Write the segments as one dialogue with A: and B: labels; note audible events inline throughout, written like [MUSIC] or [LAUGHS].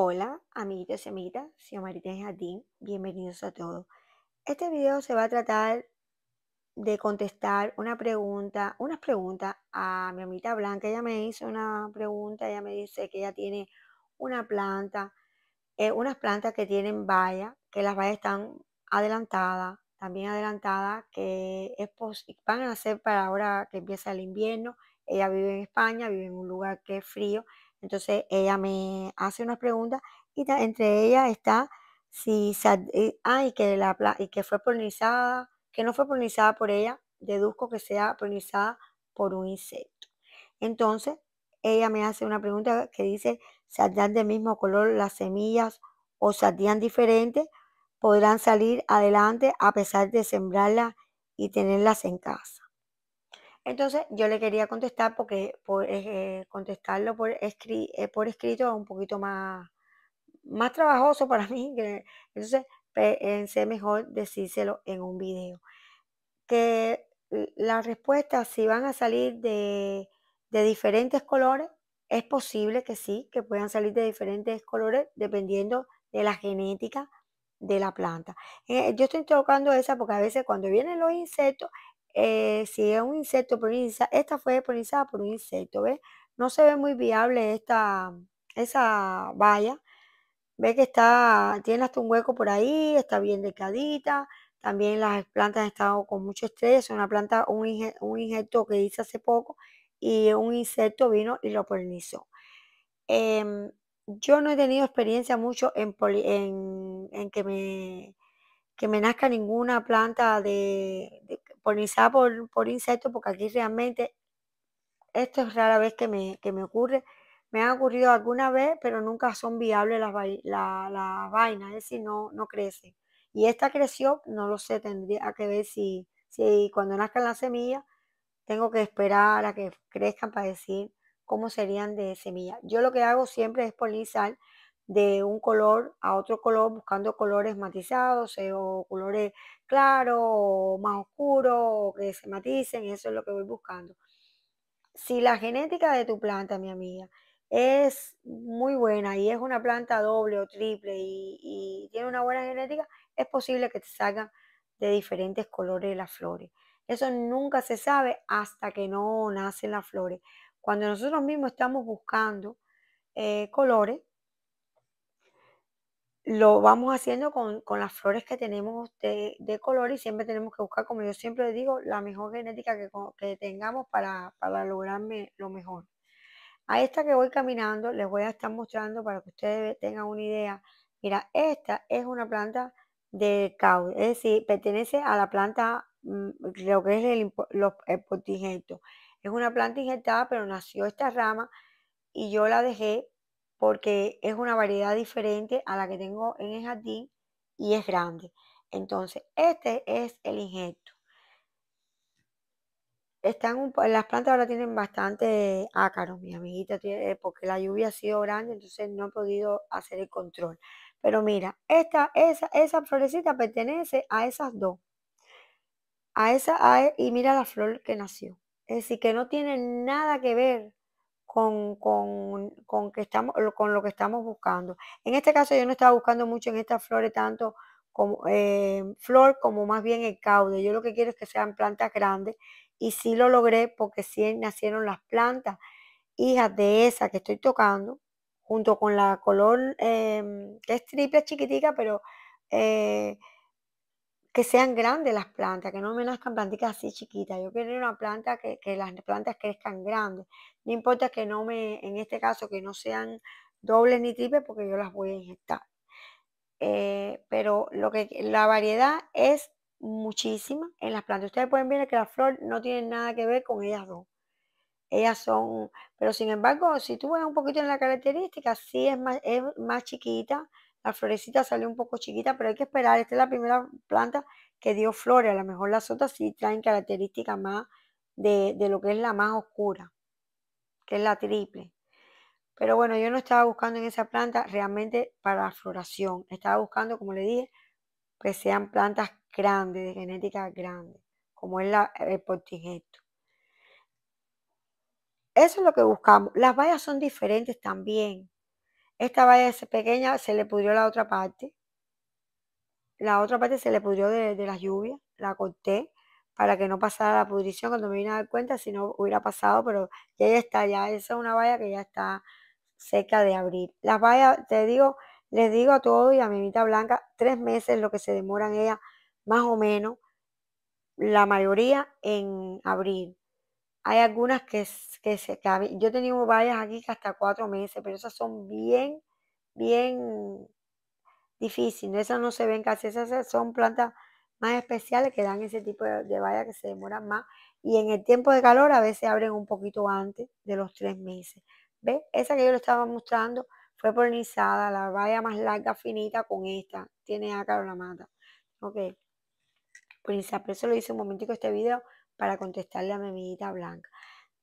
A: Hola, amiguitos y amiguitas, soy Amarita de Jardín, bienvenidos a todos. Este video se va a tratar de contestar una pregunta, unas preguntas a mi amita Blanca. Ella me hizo una pregunta, ella me dice que ella tiene una planta, eh, unas plantas que tienen vallas, que las vallas están adelantadas, también adelantadas, que es van a hacer para ahora que empieza el invierno. Ella vive en España, vive en un lugar que es frío entonces ella me hace unas preguntas y entre ellas está si ay eh, ah, que la y que fue polinizada, que no fue polinizada por ella, deduzco que sea polinizada por un insecto. Entonces, ella me hace una pregunta que dice, ¿saldrán del mismo color las semillas o saldrían diferentes? ¿Podrán salir adelante a pesar de sembrarlas y tenerlas en casa? Entonces yo le quería contestar porque eh, eh, contestarlo por, eh, por escrito es un poquito más, más trabajoso para [LAUGHS] mí. entonces pensé mejor decírselo en un video. Que las respuestas, si van a salir de, diferentes colores, es posible que sí, que puedan salir de diferentes colores dependiendo de la genética de la planta. yo estoy tocando esa porque a veces cuando vienen los insectos, eh, si es un insecto polinizado, esta fue polinizada por un insecto, ¿ves? No se ve muy viable esta, esa valla. Ve que está, tiene hasta un hueco por ahí, está bien decadita. También las plantas han estado con mucho estrés. Una planta, un, insecto que hice hace poco y un insecto vino y lo polinizó. Em, yo no he tenido experiencia mucho en, que me que me nazca ninguna planta de, de, polinizada por, insectos, porque aquí realmente esto es rara vez que me, ocurre. Me ha ocurrido alguna vez, pero nunca son viables las, la, la vainas, es decir, no, no crecen. Y esta creció, no lo sé, tendría que ver si, si cuando nazcan las semillas, tengo que esperar a que crezcan para decir cómo serían de semilla. Yo lo que hago siempre es polinizar de un color a otro color buscando colores matizados eh, o colores claros o más oscuros que se maticen, eso es lo que voy buscando. Si la genética de tu planta, mi amiga, es muy buena y es una planta doble o triple y, tiene una buena genética, es posible que te salgan de diferentes colores las flores. Eso nunca se sabe hasta que no nacen las flores. Cuando nosotros mismos estamos buscando eh, colores, lo vamos haciendo con, las flores que tenemos de, color y siempre tenemos que buscar, como yo siempre digo, la mejor genética que, tengamos para, para lograrme lo mejor. A esta que voy caminando les voy a estar mostrando para que ustedes tengan una idea. Mira, esta es una planta de cau, es decir, pertenece a la planta, mm, lo que es el, los, eh, Es una planta injertada, pero nació esta rama y yo la dejé porque es una variedad diferente a la que tengo en el jardín y es grande. Entonces, este es el injerto. Están las plantas ahora tienen bastante ácaro, mi amiguita, porque la lluvia ha sido grande, entonces no he podido hacer el control. Pero mira, esta, esa, esa florecita pertenece a esas dos. A esa, e, y mira la flor que nació. Es decir, que no tiene nada que ver con, con, que estamos, con lo que estamos buscando. En este caso yo no estaba buscando mucho en estas flores tanto como eh, flor como más bien el caude. Yo lo que quiero es que sean plantas grandes y sí lo logré porque sí nacieron las plantas hijas de esa que estoy tocando junto con la color em, que es triple chiquitica pero eh, que sean grandes las plantas, que no me nazcan plantitas así chiquitas. Yo quiero una planta que, las plantas crezcan grandes. No importa que no me, en este caso, que no sean dobles ni triples porque yo las voy a inyectar. Eh, pero lo que, la variedad es muchísima en las plantas. Ustedes pueden ver que la flor no tiene nada que ver con ellas dos. Ellas son, pero sin embargo, si tú ves un poquito en la característica, sí es más, es más chiquita, la florecita salió un poco chiquita, pero hay que esperar. Esta es la primera planta que dio flores. A lo mejor las otras sí traen características más de, lo que es la más oscura, que es la triple. Pero bueno, yo no estaba buscando en esa planta realmente para floración. Estaba buscando, como le dije, que sean plantas grandes, de genética grande, como es la, el portigesto. Eso es lo que buscamos. Las bayas son diferentes también. Esta valla pequeña se le pudrió la otra parte. La otra parte se le pudrió de, las lluvias. La corté para que no pasara la pudrición cuando me vine a dar cuenta, si no hubiera pasado, pero ya, está, ya esa es una valla que ya está seca de abrir. Las vallas, te digo, les digo a todos y a mi mitad blanca, tres meses lo que se demoran ellas, más o menos, la mayoría en abril. Hay algunas que, se, caben. yo he tenido vallas aquí que hasta cuatro meses, pero esas son bien, bien difíciles. Esas no se ven casi, esas son plantas más especiales que dan ese tipo de, vallas que se demoran más. Y en el tiempo de calor a veces abren un poquito antes de los tres meses. ¿Ves? Esa que yo le estaba mostrando fue polinizada, la valla más larga, finita, con esta. Tiene ácaro la mata. Ok. Polinizada, por eso lo hice un momentico este video para contestarle a mi blanca.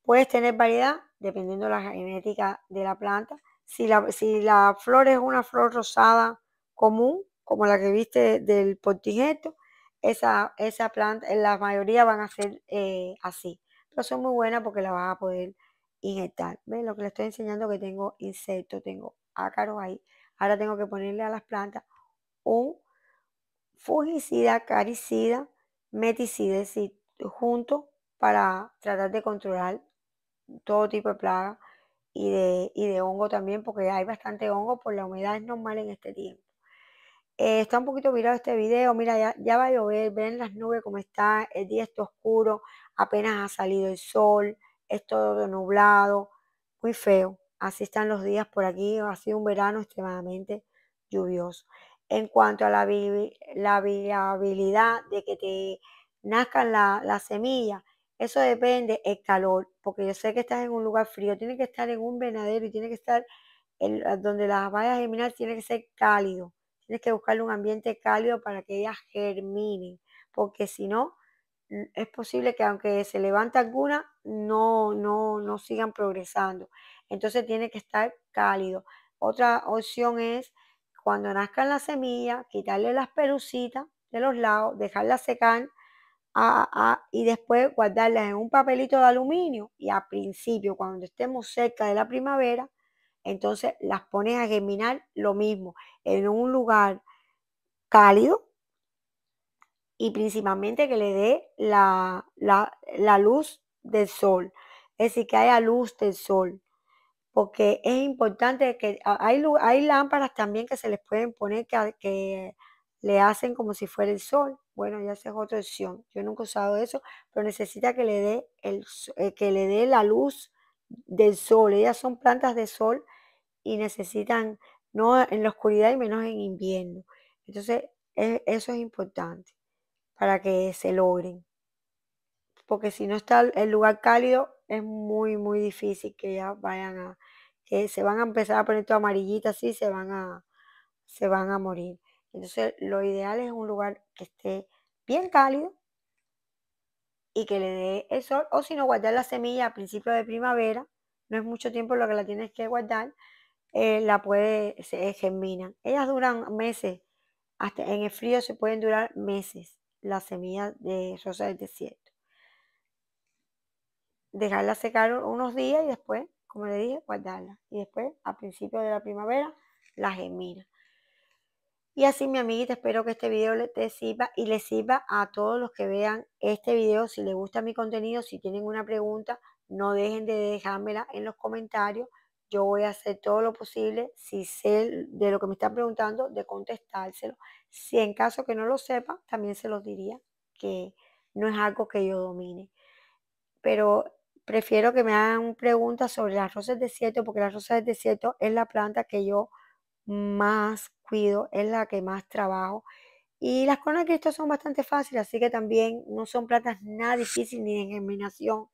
A: Puedes tener variedad dependiendo de la genética de la planta. Si la, si la flor es una flor rosada común, como la que viste del portijeto, esa, esa planta, la mayoría van a ser eh, así. Pero son muy buenas porque la vas a poder inyectar. ¿Ven? Lo que le estoy enseñando que tengo insectos, tengo ácaros ahí. Ahora tengo que ponerle a las plantas un fungicida, caricida, meticida, es decir, junto para tratar de controlar todo tipo de plaga y de, y de hongo también, porque hay bastante hongo por la humedad, es normal en este tiempo. Eh, está un poquito virado este video, mira, ya, ya va a llover, ven las nubes como está, el día está oscuro, apenas ha salido el sol, es todo nublado, muy feo. Así están los días por aquí, ha sido un verano extremadamente lluvioso. En cuanto a la, la viabilidad de que te nazcan la, las semillas, eso depende el calor, porque yo sé que estás en un lugar frío, tiene que estar en un venadero y tiene que estar en, donde las vayas a germinar, tiene que ser cálido. Tienes que buscarle un ambiente cálido para que ellas germinen, porque si no, mm, es posible que aunque se levante alguna, no, no, no sigan progresando. Entonces tiene que estar cálido. Otra opción es cuando nazcan las semillas, quitarle las pelucitas de los lados, dejarlas secar y después guardarlas en un papelito de aluminio y a principio, cuando estemos cerca de la primavera, entonces las pones a germinar lo mismo, en un lugar cálido y principalmente que le dé la, luz del sol, es decir, que haya luz del sol, porque es importante que hay, hay lámparas también que se les pueden poner que le hacen como si fuera el sol. Bueno, ya esa es otra opción. Yo nunca he usado eso, pero necesita que le dé, el, eh, que le dé la luz del sol. Ellas son plantas de sol y necesitan no en la oscuridad y menos en invierno. Entonces, e-, eso es importante para que se logren. Porque si no está el lugar cálido, es muy, muy difícil que ya vayan a, que se van a empezar a poner todo amarillita así, se van a, se van a morir. Entonces, lo ideal es un lugar que esté bien cálido y que le dé el sol, o si no, guardar la semilla a principio de primavera, no es mucho tiempo lo que la tienes que guardar, eh, la puede, se Ellas duran meses, hasta en el frío se pueden durar meses las semillas de rosa del desierto. Dejarla secar unos días y después, como le dije, guardarla. Y después, a principio de la primavera, la germina. Y así mi amiguita, espero que este video les te sirva y les sirva a todos los que vean este video. Si les gusta mi contenido, si tienen una pregunta, no dejen de dejármela en los comentarios. Yo voy a hacer todo lo posible, si sé de lo que me están preguntando, de contestárselo. Si en caso que no lo sepa, también se los diría que no es algo que yo domine. Pero prefiero que me hagan preguntas sobre las rosas de desierto, porque las rosas de desierto es la planta que yo más cuido, es la que más trabajo. Y las coronas de Cristo son bastante fáciles, así que también no son plantas nada difíciles ni en germinación,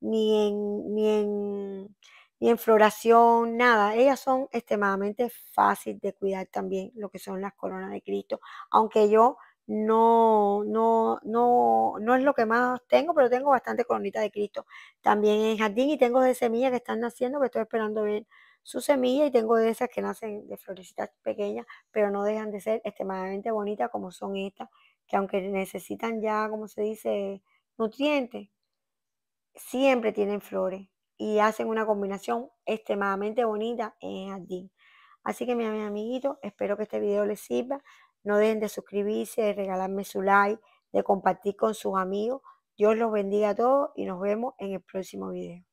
A: ni en, ni floración, nada. Ellas son extremadamente fáciles de cuidar también, lo que son las coronas de Cristo. Aunque yo no, no, no, no es lo que más tengo, pero tengo bastante coronita de Cristo también en jardín y tengo de semillas que están naciendo que estoy esperando ver su semilla y tengo de esas que nacen de florecitas pequeñas, pero no dejan de ser extremadamente bonitas como son estas, que aunque necesitan ya, como se dice, nutrientes, siempre tienen flores y hacen una combinación extremadamente bonita en el jardín. Así que mis amiguitos, espero que este video les sirva. No dejen de suscribirse, de regalarme su like, de compartir con sus amigos. Dios los bendiga a todos y nos vemos en el próximo video.